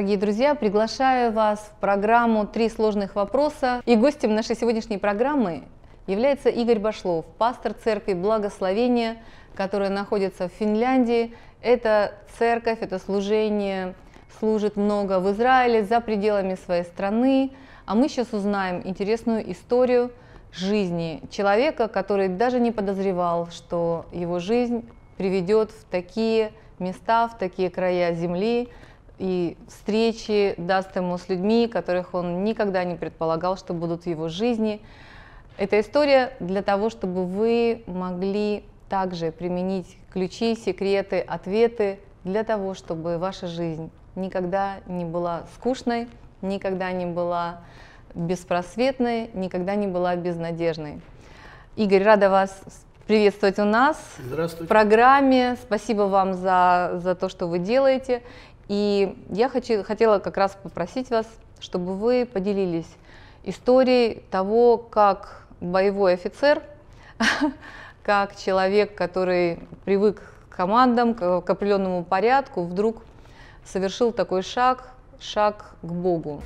дорогие друзья! Приглашаю вас в программу «Три сложных вопроса». И гостем нашей сегодняшней программы является Игорь Башлов, пастор церкви «Благословение», которая находится в Финляндии. Это церковь, это служение служит много в Израиле, за пределами своей страны. А мы сейчас узнаем интересную историю жизни человека, который даже не подозревал, что его жизнь приведет в такие места, в такие края земли, и встречи даст ему с людьми, которых он никогда не предполагал, что будут в его жизни. Эта история для того, чтобы вы могли также применить ключи, секреты, ответы для того, чтобы ваша жизнь никогда не была скучной, никогда не была беспросветной, никогда не была безнадежной. Игорь, рада вас приветствовать у нас Здравствуйте. в программе. Спасибо вам за, за то, что вы делаете. И я хочу, хотела как раз попросить вас, чтобы вы поделились историей того, как боевой офицер, как человек, который привык к командам, к, к определенному порядку, вдруг совершил такой шаг, шаг к Богу.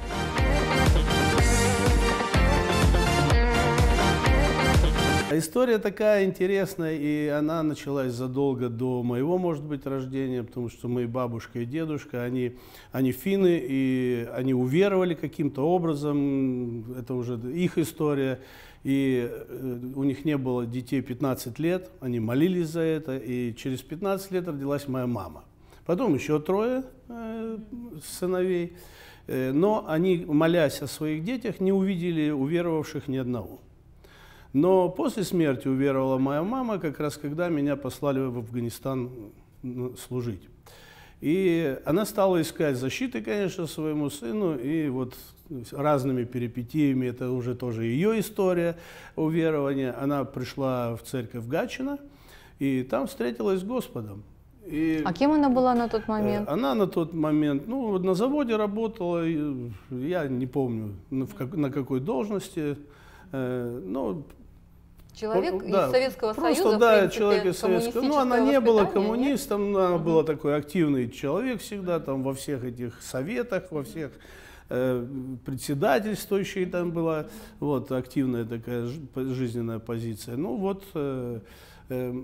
А история такая интересная, и она началась задолго до моего, может быть, рождения, потому что мои бабушка и дедушка, они, они финны, и они уверовали каким-то образом, это уже их история, и э, у них не было детей 15 лет, они молились за это, и через 15 лет родилась моя мама. Потом еще трое э, сыновей, э, но они, молясь о своих детях, не увидели уверовавших ни одного. Но после смерти уверовала моя мама, как раз когда меня послали в Афганистан служить. И она стала искать защиты, конечно, своему сыну, и вот разными перипетиями, это уже тоже ее история уверования, она пришла в церковь Гачина и там встретилась с Господом. И а кем она была на тот э, момент? Она на тот момент, ну, на заводе работала, я не помню, ну, на какой должности, э, но Человек да, из Советского просто, Союза, да, принципе, человек из Советского. Ну, она не была коммунистом, она была такой активный человек всегда, там во всех этих советах, во всех э, председательствующей там была, вот активная такая жизненная позиция. Ну вот. Э, э,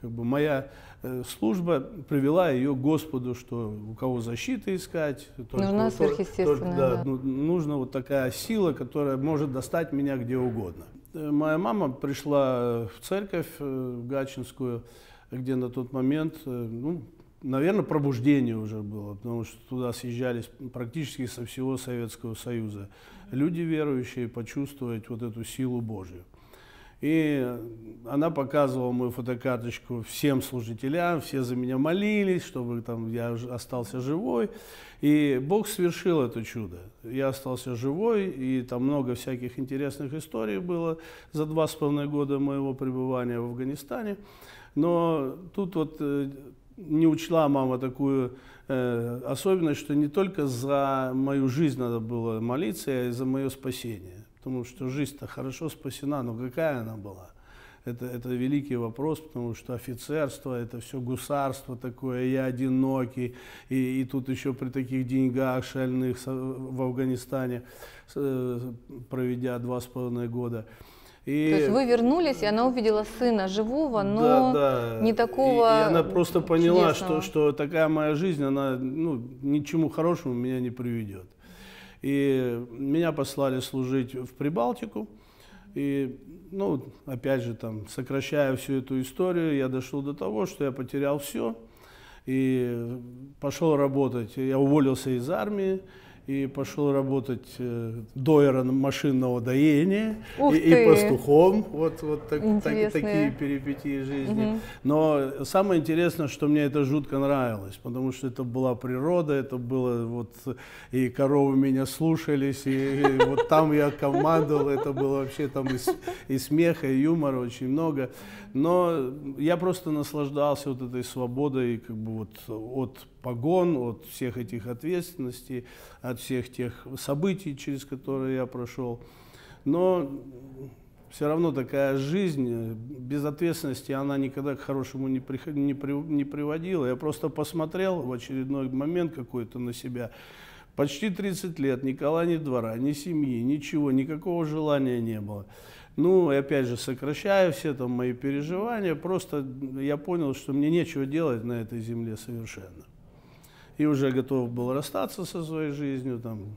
как бы моя э, служба привела ее к Господу, что у кого защиты искать. Ну, только, нужна сверхъестественная. Только, да, да. Ну, нужна вот такая сила, которая может достать меня где угодно. Моя мама пришла э, в церковь э, Гачинскую, где на тот момент, э, ну, наверное, пробуждение уже было, потому что туда съезжались практически со всего Советского Союза люди верующие, почувствовать вот эту силу Божью. И она показывала мою фотокарточку всем служителям, все за меня молились, чтобы там я остался живой. И Бог свершил это чудо. Я остался живой, и там много всяких интересных историй было за два с половиной года моего пребывания в Афганистане. Но тут вот э, не учла мама такую э, особенность, что не только за мою жизнь надо было молиться, а и за мое спасение. Потому что жизнь-то хорошо спасена, но какая она была? Это, это великий вопрос, потому что офицерство, это все гусарство такое, я одинокий, и, и тут еще при таких деньгах шальных в Афганистане, э, проведя два с половиной года. И... То есть вы вернулись, и она увидела сына живого, но да, да. не такого. И, и она просто поняла, что, что такая моя жизнь, она ну, ничему хорошему меня не приведет. И меня послали служить в Прибалтику. И, ну, опять же, там, сокращая всю эту историю, я дошел до того, что я потерял все и пошел работать. Я уволился из армии, и пошел работать э, доером машинного доения и, и пастухом. Вот, вот так, так, такие перипетии жизни. Угу. Но самое интересное, что мне это жутко нравилось, потому что это была природа, это было вот и коровы меня слушались, и, и вот там я командовал, это было вообще там и, и смеха, и юмора очень много. Но я просто наслаждался вот этой свободой, как бы вот от погон, от всех этих ответственностей, от всех тех событий, через которые я прошел. Но все равно такая жизнь без ответственности, она никогда к хорошему не, при, не, при, не приводила. Я просто посмотрел в очередной момент какой-то на себя. Почти 30 лет, Николая ни двора, ни семьи, ничего, никакого желания не было. Ну, и опять же, сокращая все там мои переживания, просто я понял, что мне нечего делать на этой земле совершенно и уже готов был расстаться со своей жизнью, там,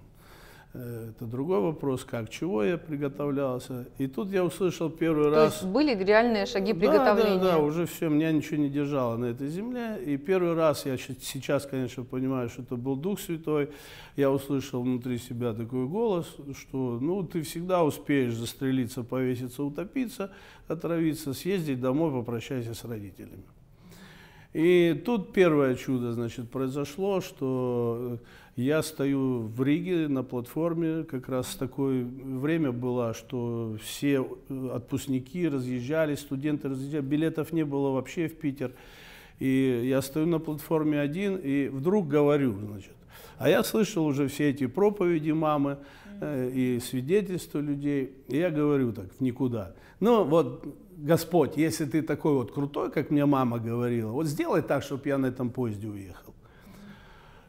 э, это другой вопрос, как, чего я приготовлялся. И тут я услышал первый То раз... То есть были реальные шаги приготовления? Да, да, да, уже все, меня ничего не держало на этой земле. И первый раз, я сейчас, конечно, понимаю, что это был Дух Святой, я услышал внутри себя такой голос, что, ну, ты всегда успеешь застрелиться, повеситься, утопиться, отравиться, съездить домой, попрощайся с родителями. И тут первое чудо, значит, произошло, что э, я стою в Риге на платформе, как раз такое время было, что все э, отпускники разъезжали, студенты разъезжали, билетов не было вообще в Питер. И я стою на платформе один, и вдруг говорю, значит, а я слышал уже все эти проповеди мамы э, и свидетельства людей. И я говорю так, никуда. Ну вот, Господь, если ты такой вот крутой, как мне мама говорила, вот сделай так, чтобы я на этом поезде уехал.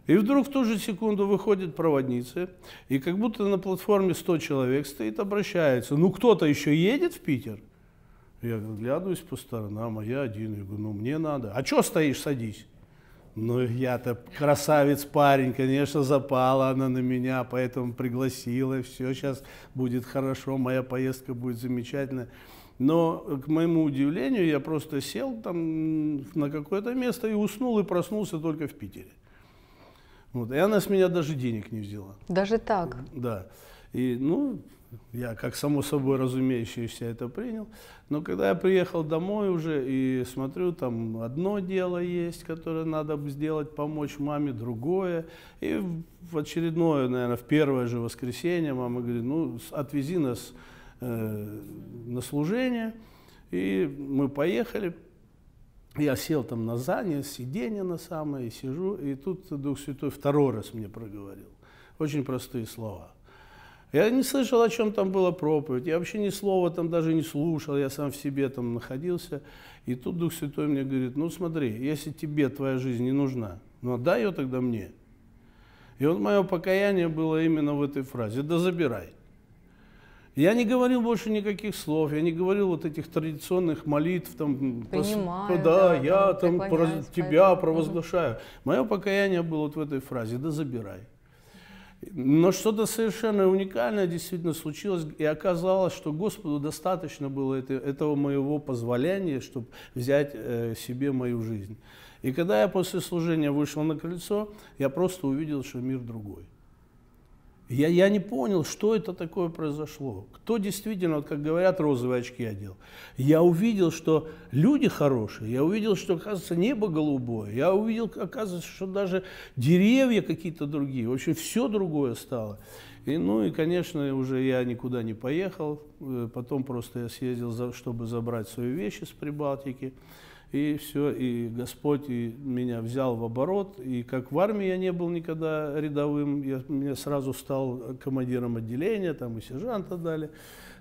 И вдруг в ту же секунду выходит проводница, и как будто на платформе 100 человек стоит, обращается. Ну, кто-то еще едет в Питер? Я глядываюсь по сторонам, а я один. Я говорю, ну, мне надо. А что стоишь, садись. Ну, я-то красавец парень, конечно, запала она на меня, поэтому пригласила, все, сейчас будет хорошо, моя поездка будет замечательная. Но, к моему удивлению, я просто сел там на какое-то место и уснул, и проснулся только в Питере. Вот. И она с меня даже денег не взяла. Даже так? Да. И, ну, я как само собой разумеющееся это принял. Но когда я приехал домой уже и смотрю, там одно дело есть, которое надо сделать, помочь маме, другое. И в очередное, наверное, в первое же воскресенье мама говорит, ну, отвези нас э, на служение. И мы поехали. Я сел там на заднее сиденье на самое, и сижу. И тут Дух Святой второй раз мне проговорил. Очень простые слова – я не слышал, о чем там была проповедь. Я вообще ни слова там даже не слушал. Я сам в себе там находился. И тут Дух Святой мне говорит, ну смотри, если тебе твоя жизнь не нужна, ну отдай ее тогда мне. И вот мое покаяние было именно в этой фразе. Да забирай. Я не говорил больше никаких слов, я не говорил вот этих традиционных молитв, там, Понимаю, прос... да, да, я там, там тебя поэтому... провозглашаю. Мое покаяние было вот в этой фразе, да забирай. Но что-то совершенно уникальное действительно случилось, и оказалось, что Господу достаточно было это, этого моего позволения, чтобы взять э, себе мою жизнь. И когда я после служения вышел на крыльцо, я просто увидел, что мир другой. Я, я не понял, что это такое произошло. Кто действительно, вот как говорят, розовые очки одел. Я увидел, что люди хорошие. Я увидел, что, оказывается, небо голубое. Я увидел, оказывается, что даже деревья какие-то другие. В общем, все другое стало. И, ну и, конечно, уже я никуда не поехал. Э, потом просто я съездил, за, чтобы забрать свои вещи с Прибалтики и все, и Господь и меня взял в оборот, и как в армии я не был никогда рядовым, я, я сразу стал командиром отделения, там и сержанта дали,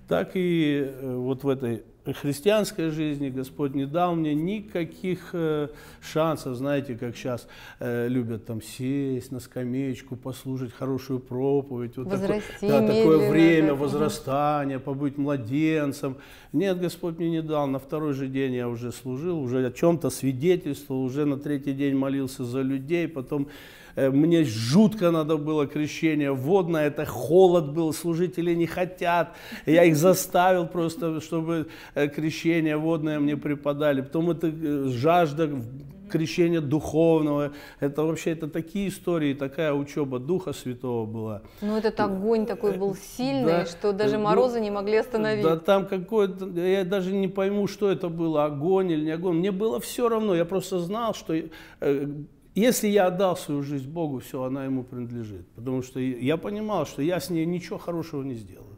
так и э, вот в этой христианской жизни Господь не дал мне никаких э, шансов, знаете, как сейчас э, любят там сесть на скамеечку, послушать хорошую проповедь, вот такое, да, такое время возрастания, побыть младенцем. Нет, Господь мне не дал. На второй же день я уже служил, уже о чем-то свидетельствовал, уже на третий день молился за людей, потом Э, мне жутко надо было крещение водное, это холод был, служители не хотят, я их заставил просто, чтобы э, крещение водное мне преподали, потом это э, жажда крещения духовного. Это вообще это такие истории, такая учеба Духа Святого была. Ну этот огонь такой был сильный, да, что даже ну, морозы ну, не могли остановить. Да там какой-то, я даже не пойму, что это было, огонь или не огонь. Мне было все равно, я просто знал, что если я отдал свою жизнь Богу, все, она ему принадлежит. Потому что я понимал, что я с ней ничего хорошего не сделаю.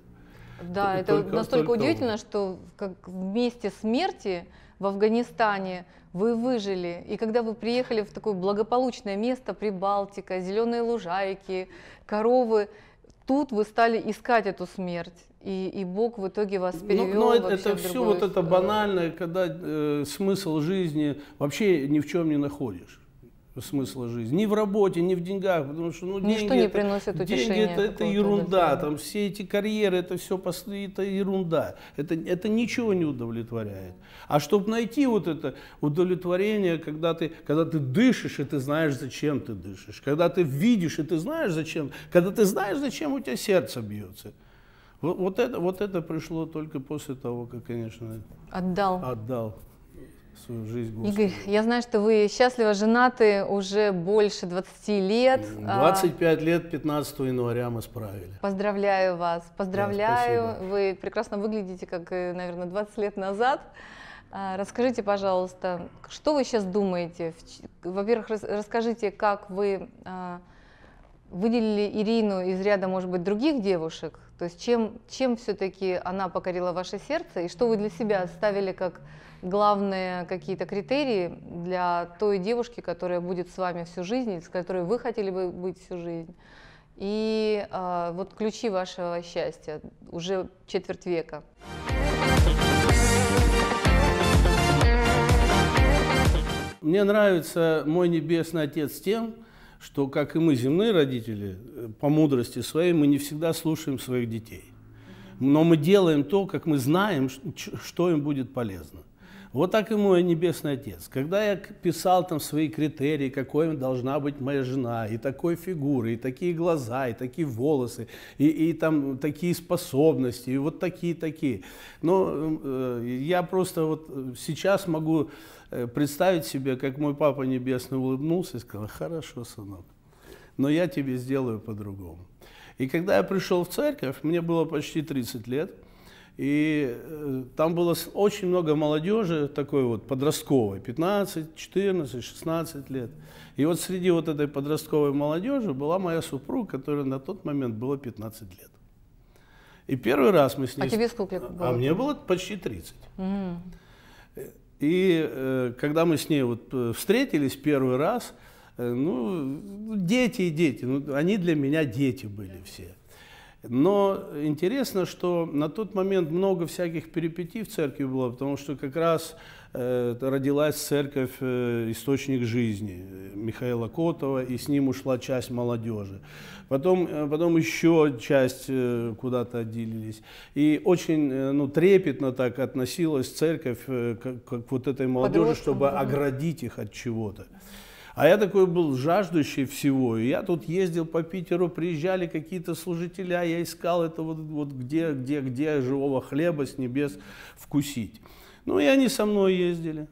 Да, только, это настолько только удивительно, что как вместе смерти в Афганистане вы выжили. И когда вы приехали в такое благополучное место, Прибалтика, зеленые лужайки, коровы, тут вы стали искать эту смерть. И, и Бог в итоге вас ну, перевел. Но, ну, но это, это все вот это банальное, когда э, смысл жизни вообще ни в чем не находишь смысла жизни. Ни в работе, ни в деньгах, потому что ну, Ничто деньги не это, утешения. Деньги это, это ерунда, там все эти карьеры, это все это ерунда. Это, это ничего не удовлетворяет. А чтобы найти вот это удовлетворение, когда ты, когда ты дышишь, и ты знаешь, зачем ты дышишь, когда ты видишь, и ты знаешь, зачем, когда ты знаешь, зачем у тебя сердце бьется. Вот, вот, это, вот это пришло только после того, как, конечно, отдал. отдал свою жизнь Господу. Игорь, я знаю, что вы счастливо женаты уже больше 20 лет. 25 а... лет 15 января мы справили. Поздравляю вас, поздравляю. Да, вы прекрасно выглядите, как, э, наверное, 20 лет назад. А, расскажите, пожалуйста, что вы сейчас думаете? Во-первых, расскажите, как вы а, выделили Ирину из ряда, может быть, других девушек? То есть чем, чем все-таки она покорила ваше сердце? И что вы для себя оставили как главные какие-то критерии для той девушки, которая будет с вами всю жизнь, с которой вы хотели бы быть всю жизнь? И э, вот ключи вашего счастья уже четверть века. Мне нравится мой небесный отец тем, что, как и мы, земные родители, э, по мудрости своей, мы не всегда слушаем своих детей. Но мы делаем то, как мы знаем, что им будет полезно. Вот так и мой Небесный Отец. Когда я писал там свои критерии, какой должна быть моя жена, и такой фигуры, и такие глаза, и такие волосы, и, и там такие способности, и вот такие-такие. Но э, э, я просто вот э, сейчас могу Э, представить себе, как мой папа небесный улыбнулся и сказал, хорошо, сынок, но я тебе сделаю по-другому. И когда я пришел в церковь, мне было почти 30 лет, и э, там было очень много молодежи, такой вот подростковой, 15, 14, 16 лет. И вот среди вот этой подростковой молодежи была моя супруга, которая на тот момент было 15 лет. И первый раз мы с ней... А тебе сколько а было? А мне было почти 30. Mm. И э, когда мы с ней вот э, встретились первый раз, э, ну, дети и дети, ну, они для меня дети были все. Но интересно, что на тот момент много всяких перипетий в церкви было, потому что как раз Э, родилась церковь э, «Источник жизни» Михаила Котова, и с ним ушла часть молодежи. Потом, э, потом еще часть куда-то отделились. И очень ну, трепетно так относилась церковь к, к вот этой молодежи, чтобы да. оградить их от чего-то. А я такой был жаждущий всего. И я тут ездил по Питеру, приезжали какие-то служители, а я искал это вот, вот где, где, где живого хлеба с небес вкусить. Ну и они со мной ездили.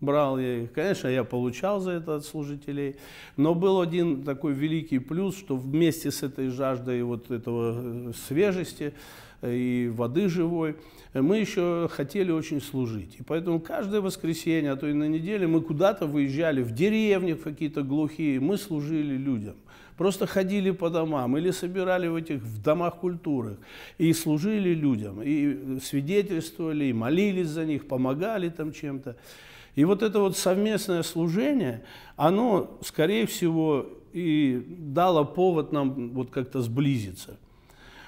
Брал я их. Конечно, я получал за это от служителей. Но был один такой великий плюс, что вместе с этой жаждой вот этого э, свежести э, и воды живой, э, мы еще хотели очень служить. И поэтому каждое воскресенье, а то и на неделе, мы куда-то выезжали в деревни в какие-то глухие, мы служили людям просто ходили по домам или собирали в этих в домах культуры и служили людям, и свидетельствовали, и молились за них, помогали там чем-то. И вот это вот совместное служение, оно, скорее всего, и дало повод нам вот как-то сблизиться.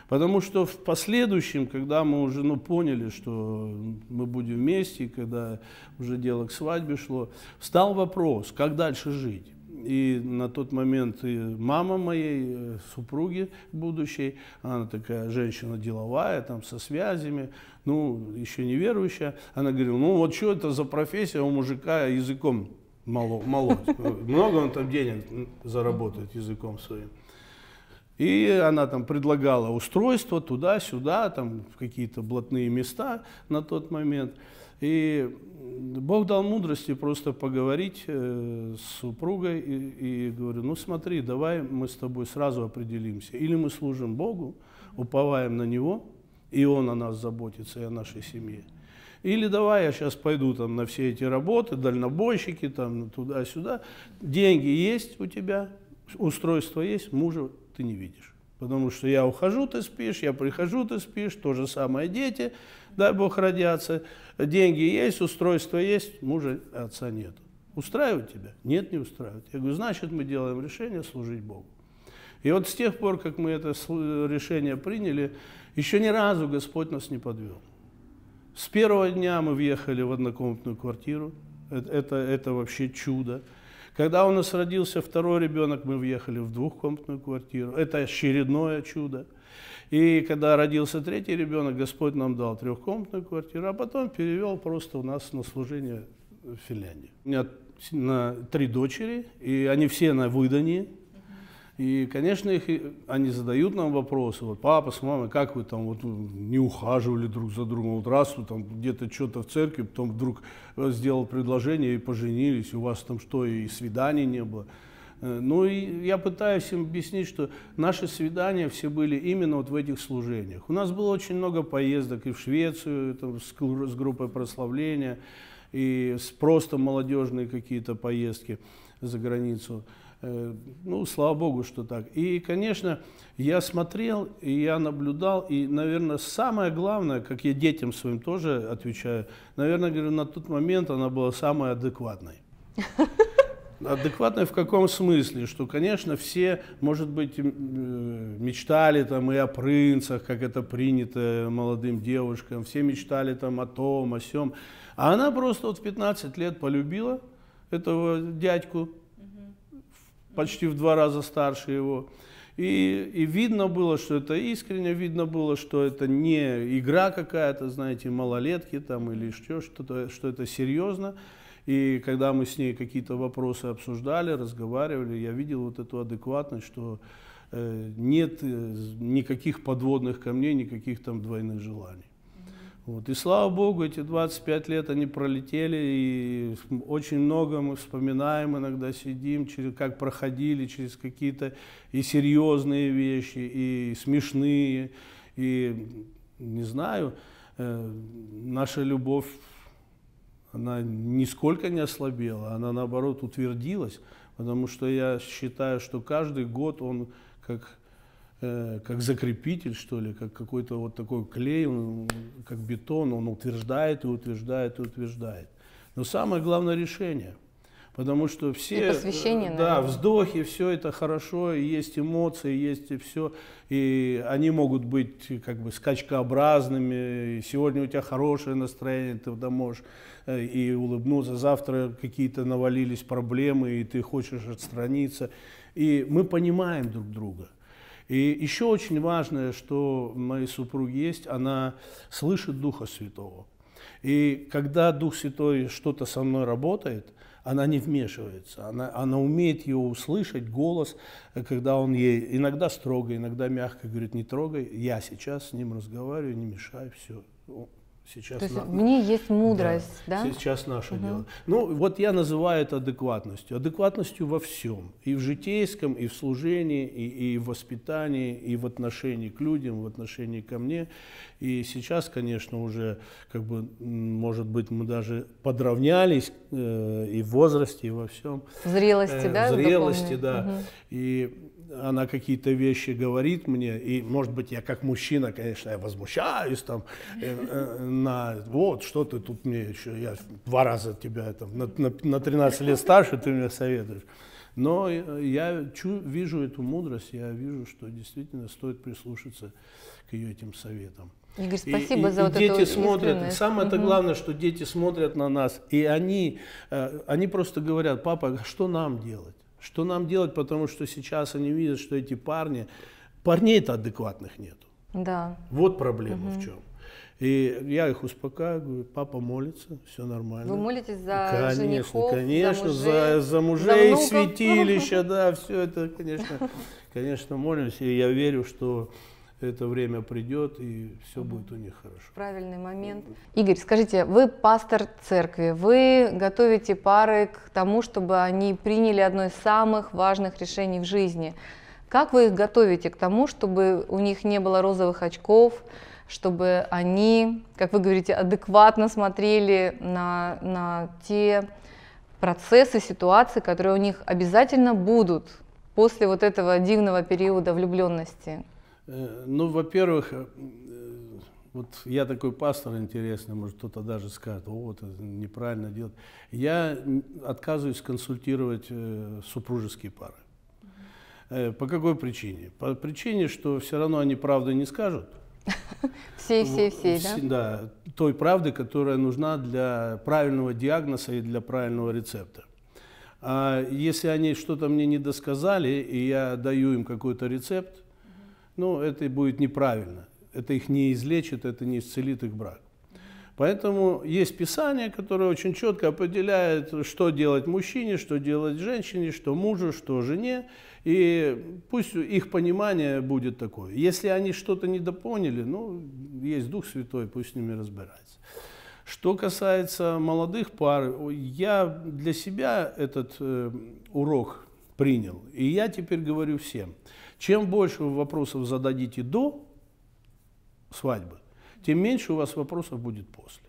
Потому что в последующем, когда мы уже ну, поняли, что мы будем вместе, когда уже дело к свадьбе шло, встал вопрос, как дальше жить и на тот момент и мама моей э, супруги будущей, она такая женщина деловая, там со связями, ну, еще не верующая, она говорила, ну вот что это за профессия у мужика языком мало, много он там денег заработает языком своим. И она там предлагала устройство туда-сюда, там какие-то блатные места на тот момент. И Бог дал мудрости просто поговорить э, с супругой и, и говорю, ну смотри, давай мы с тобой сразу определимся. Или мы служим Богу, уповаем на Него, и Он о нас заботится, и о нашей семье. Или давай я сейчас пойду там на все эти работы, дальнобойщики там туда-сюда. Деньги есть у тебя, устройство есть, мужа ты не видишь. Потому что я ухожу, ты спишь, я прихожу, ты спишь, то же самое дети, дай Бог родятся, деньги есть, устройство есть, мужа отца нет. Устраивает тебя? Нет, не устраивает. Я говорю, значит, мы делаем решение служить Богу. И вот с тех пор, как мы это решение приняли, еще ни разу Господь нас не подвел. С первого дня мы въехали в однокомнатную квартиру. Это, это, это вообще чудо. Когда у нас родился второй ребенок, мы въехали в двухкомнатную квартиру. Это очередное чудо. И когда родился третий ребенок, Господь нам дал трехкомнатную квартиру, а потом перевел просто у нас на служение в Финляндии. У меня три дочери, и они все на выдании. И, конечно, их, э, они задают нам вопросы, вот, папа с мамой, как вы там вот, ну, не ухаживали друг за другом, вот раз вы там где-то что-то в церкви, потом вдруг э, сделал предложение и поженились, у вас там что, и свиданий не было. Э, ну и я пытаюсь им объяснить, что наши свидания все были именно вот в этих служениях. У нас было очень много поездок и в Швецию там, с, с группой прославления, и просто молодежные какие-то поездки за границу. Э, ну, слава богу, что так. И, конечно, я смотрел, и я наблюдал, и, наверное, самое главное, как я детям своим тоже отвечаю, наверное, говорю, на тот момент она была самой адекватной. Адекватной в каком смысле? Что, конечно, все, может быть, э, мечтали там и о принцах, как это принято молодым девушкам, все мечтали там о том, о сём. А она просто вот в 15 лет полюбила этого дядьку, почти в два раза старше его. И, и видно было, что это искренне, видно было, что это не игра какая-то, знаете, малолетки там или что, что, что это серьезно. И когда мы с ней какие-то вопросы обсуждали, разговаривали, я видел вот эту адекватность, что э, нет э, никаких подводных камней, никаких там двойных желаний. Вот. И слава богу, эти 25 лет они пролетели, и очень много мы вспоминаем, иногда сидим, через, как проходили через какие-то и серьезные вещи, и смешные, и, не знаю, э, наша любовь, она нисколько не ослабела, она наоборот утвердилась, потому что я считаю, что каждый год он как Э, как закрепитель, что ли, как какой-то вот такой клей, он, как бетон, он утверждает и утверждает и утверждает. Но самое главное решение. Потому что все и э, да, вздохи, все это хорошо, и есть эмоции, есть и все. И они могут быть как бы скачкообразными. И сегодня у тебя хорошее настроение, ты можешь э, и улыбнуться. Завтра какие-то навалились проблемы, и ты хочешь отстраниться. И мы понимаем друг друга. И еще очень важное, что моей супруге есть, она слышит Духа Святого. И когда Дух Святой что-то со мной работает, она не вмешивается, она, она умеет его услышать, голос, когда он ей иногда строго, иногда мягко говорит, не трогай, я сейчас с ним разговариваю, не мешай, все. Сейчас То есть на... в есть мудрость, да? да? Сейчас наше угу. дело. Ну, вот я называю это адекватностью. Адекватностью во всем. И в житейском, и в служении, и, и в воспитании, и в отношении к людям, в отношении ко мне. И сейчас, конечно, уже, как бы, может быть, мы даже подравнялись э, и в возрасте, и во всем. В зрелости, э, да? В зрелости, да. Угу. И она какие-то вещи говорит мне, и, может быть, я как мужчина, конечно, я возмущаюсь там, э, э, на, вот, что ты тут мне еще, я два раза тебя там, на, на, на 13 лет старше ты мне советуешь. Но я чу, вижу эту мудрость, я вижу, что действительно стоит прислушаться к ее этим советам. Игорь, спасибо и, за и, вот и дети эту смотрят. Самое угу. главное, что дети смотрят на нас, и они, э, они просто говорят, папа, а что нам делать? Что нам делать, потому что сейчас они видят, что эти парни, парней-то адекватных нету. Да. Вот проблема угу. в чем. И я их успокаиваю, говорю, папа молится, все нормально. Вы молитесь за конечно, женихов, конечно, за мужей, за, за мужей за святилища, да, все это, конечно, конечно, молимся. И я верю, что это время придет, и все угу. будет у них хорошо. Правильный момент. Игорь, скажите, вы пастор церкви, вы готовите пары к тому, чтобы они приняли одно из самых важных решений в жизни. Как вы их готовите к тому, чтобы у них не было розовых очков, чтобы они, как вы говорите, адекватно смотрели на, на те процессы, ситуации, которые у них обязательно будут после вот этого дивного периода влюбленности? Э, ну, во-первых, э, вот я такой пастор интересный, может, кто-то даже скажет, о, это неправильно делать. Я отказываюсь консультировать э, супружеские пары. По какой причине? По причине, что все равно они правду не скажут. Все, все, все, да? Да, той правды, которая нужна для правильного диагноза и для правильного рецепта. А если они что-то мне не досказали, и я даю им какой-то рецепт, ну, это будет неправильно. Это их не излечит, это не исцелит их брак. Поэтому есть Писание, которое очень четко определяет, что делать мужчине, что делать женщине, что мужу, что жене. И пусть их понимание будет такое. Если они что-то недопоняли, ну, есть Дух Святой, пусть с ними разбирается. Что касается молодых пар, я для себя этот э, урок принял. И я теперь говорю всем. Чем больше вы вопросов зададите до свадьбы, тем меньше у вас вопросов будет после.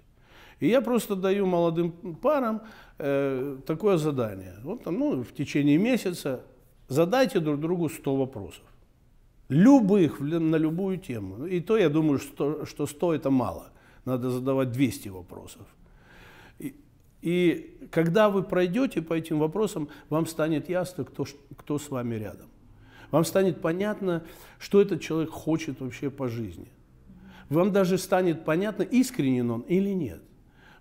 И я просто даю молодым парам э, такое задание. Вот там, ну, в течение месяца задайте друг другу 100 вопросов. Любых, на любую тему. И то я думаю, что, что 100 это мало. Надо задавать 200 вопросов. И, и когда вы пройдете по этим вопросам, вам станет ясно, кто, кто с вами рядом. Вам станет понятно, что этот человек хочет вообще по жизни. Вам даже станет понятно, искренен он или нет.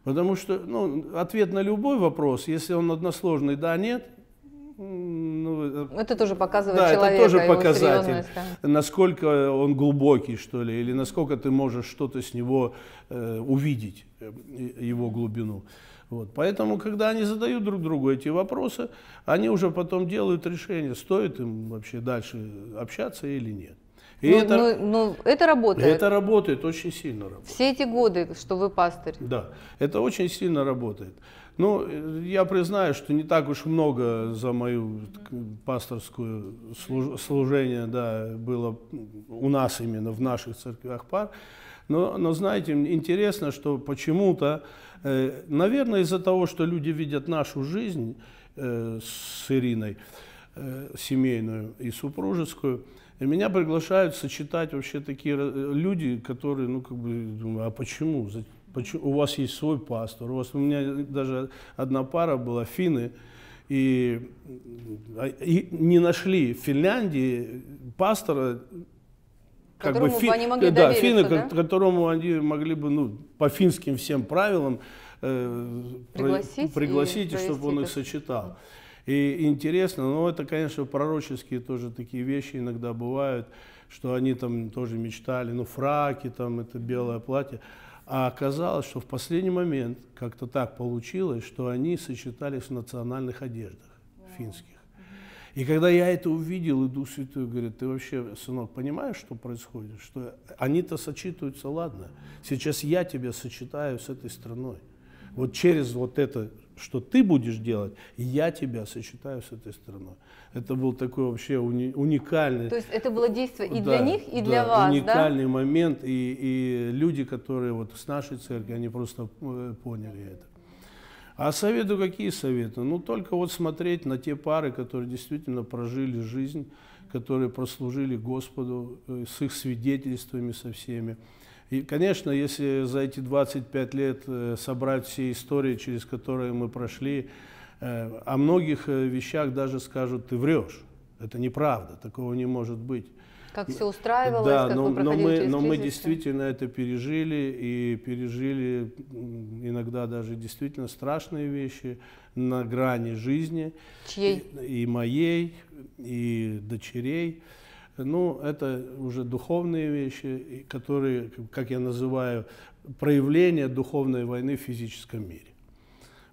Потому что ну, ответ на любой вопрос, если он односложный «да-нет», ну, э, это тоже показывает да, человека, это тоже показатель, да. насколько он глубокий, что ли, или насколько ты можешь что-то с него э, увидеть, э, его глубину. Вот. Поэтому, когда они задают друг другу эти вопросы, они уже потом делают решение, стоит им вообще дальше общаться или нет. И ну, это, ну, ну, это работает. Это работает, очень сильно работает. Все эти годы, что вы пастырь. Да, это очень сильно работает. Ну, я признаю, что не так уж много за мою пасторскую служ служение да, было у нас именно, в наших церквях пар. Но, но знаете, интересно, что почему-то Э, наверное, из-за того, что люди видят нашу жизнь э, с Ириной, э, семейную и супружескую, меня приглашают сочетать вообще такие люди, которые, ну, как бы, думаю, а почему? почему? У вас есть свой пастор, у вас, у меня даже одна пара была, финны, и, а, и не нашли в Финляндии пастора как бы фин, бы они могли да, финны, да? которому они могли бы ну, по финским всем правилам э, пригласить, пригласить и, чтобы он их сочетал. И интересно, но это, конечно, пророческие тоже такие вещи иногда бывают, что они там тоже мечтали, ну, фраки, там, это белое платье. А оказалось, что в последний момент как-то так получилось, что они сочетались в национальных одеждах финских. И когда я это увидел, иду Дух Святой говорит, ты вообще, сынок, понимаешь, что происходит? Что они-то сочитываются, ладно, сейчас я тебя сочетаю с этой страной. Вот через вот это, что ты будешь делать, я тебя сочетаю с этой страной. Это был такой вообще уни уникальный... То есть это было действие и да, для них, и да, для вас, уникальный да? момент, и, и люди, которые вот с нашей церкви, они просто э, поняли это. А советы какие советы? Ну, только вот смотреть на те пары, которые действительно прожили жизнь, которые прослужили Господу э, с их свидетельствами, со всеми. И, конечно, если за эти 25 лет э, собрать все истории, через которые мы прошли, э, о многих вещах даже скажут, ты врешь. Это неправда, такого не может быть. Как все устраивалось, да, как но, вы но мы, но мы действительно это пережили и пережили иногда даже действительно страшные вещи на грани жизни. Чьей? И, и моей, и дочерей. Ну, это уже духовные вещи, которые, как я называю, проявление духовной войны в физическом мире.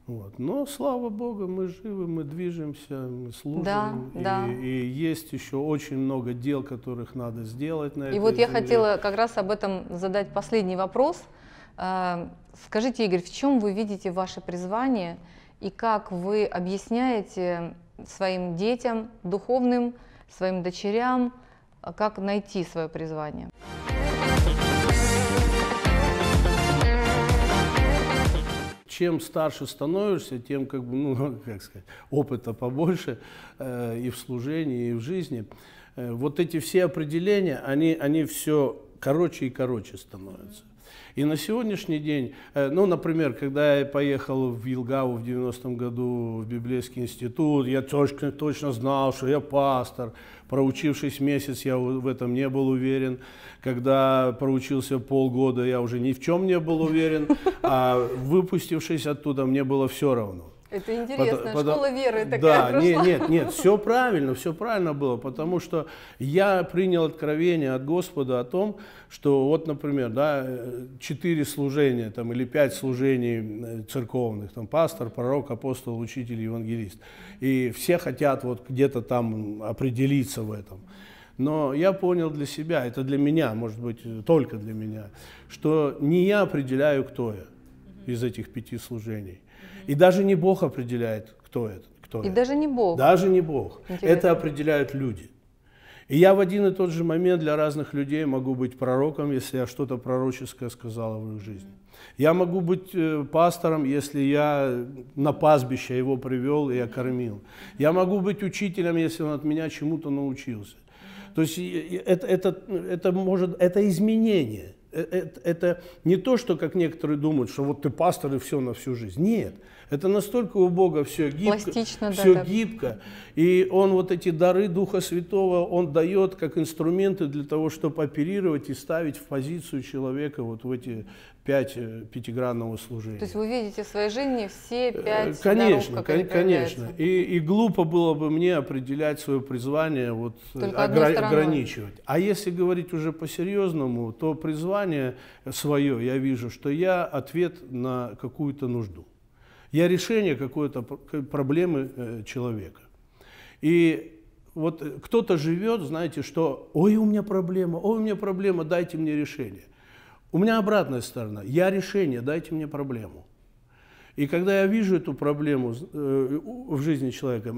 Вот. Но слава Богу, мы живы, мы движемся, мы служим. Да, и, да. и есть еще очень много дел, которых надо сделать на И вот земле. я хотела как раз об этом задать последний вопрос. Э, скажите, Игорь, в чем вы видите ваше призвание и как вы объясняете своим детям, духовным, своим дочерям, э, как найти свое призвание? чем старше становишься, тем как бы, ну, как сказать, опыта побольше э, и в служении, и в жизни. Э, вот эти все определения, они, они все короче и короче становятся. И на сегодняшний день, э, ну, например, когда я поехал в Елгаву в 90-м году в библейский институт, я точно, точно знал, что я пастор. Проучившись месяц, я в этом не был уверен. Когда проучился полгода, я уже ни в чем не был уверен. А выпустившись оттуда, мне было все равно. Это интересно, потом, школа потом, веры такая Да, прошла. нет, нет, нет, все правильно, все правильно было, потому что я принял откровение от Господа о том, что вот, например, да, четыре служения там, или пять служений э, церковных, там пастор, пророк, апостол, учитель, евангелист, и все хотят вот где-то там определиться в этом. Но я понял для себя, это для меня, может быть, только для меня, что не я определяю, кто я из этих пяти служений – и даже не Бог определяет, кто это. Кто и это. даже не Бог. Даже не Бог. Интересно. Это определяют люди. И я в один и тот же момент для разных людей могу быть пророком, если я что-то пророческое сказал в их жизни. Я могу быть э, пастором, если я на пастбище его привел и окормил. Я могу быть учителем, если он от меня чему-то научился. То есть это, это, это, может, это изменение – это, э, это не то, что, как некоторые думают, что вот ты пастор и все на всю жизнь. Нет. Это настолько у Бога все гибко, Пластично, все да, гибко. Да. И Он вот эти дары Духа Святого, Он дает как инструменты для того, чтобы оперировать и ставить в позицию человека вот в эти пять э, пятигранного служения. То есть вы видите в своей жизни все э, пять Конечно, даров, кон конечно. И, и глупо было бы мне определять свое призвание, вот, э, огра ограничивать. А если говорить уже по-серьезному, то призвание свое, я вижу, что я ответ на какую-то нужду. Я решение какой-то проблемы э, человека. И вот кто-то живет, знаете, что «Ой, у меня проблема, ой, у меня проблема, дайте мне решение». У меня обратная сторона. Я решение, дайте мне проблему. И когда я вижу эту проблему э, в жизни человека,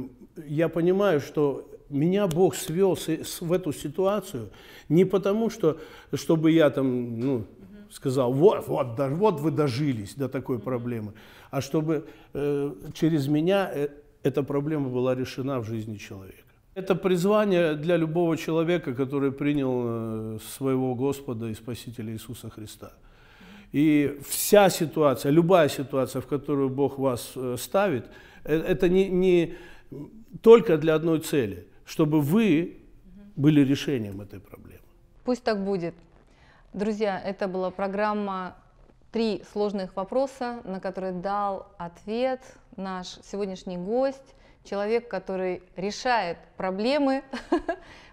я понимаю, что меня Бог свел в эту ситуацию не потому, что, чтобы я там, ну, сказал, вот, вот, да, вот вы дожились до такой проблемы, а чтобы э, через меня э, эта проблема была решена в жизни человека. Это призвание для любого человека, который принял э, своего Господа и Спасителя Иисуса Христа. И вся ситуация, любая ситуация, в которую Бог вас э, ставит, это не, не только для одной цели, чтобы вы были решением этой проблемы. Пусть так будет. Друзья, это была программа «Три сложных вопроса», на которые дал ответ наш сегодняшний гость, человек, который решает проблемы,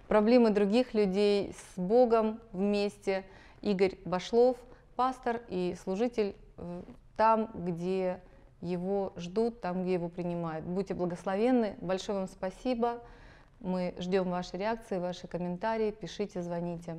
проблемы других людей с Богом вместе, Игорь Башлов, пастор и служитель э, там, где его ждут, там, где его принимают. Будьте благословенны, большое вам спасибо. Мы ждем ваши реакции, ваши комментарии, пишите, звоните.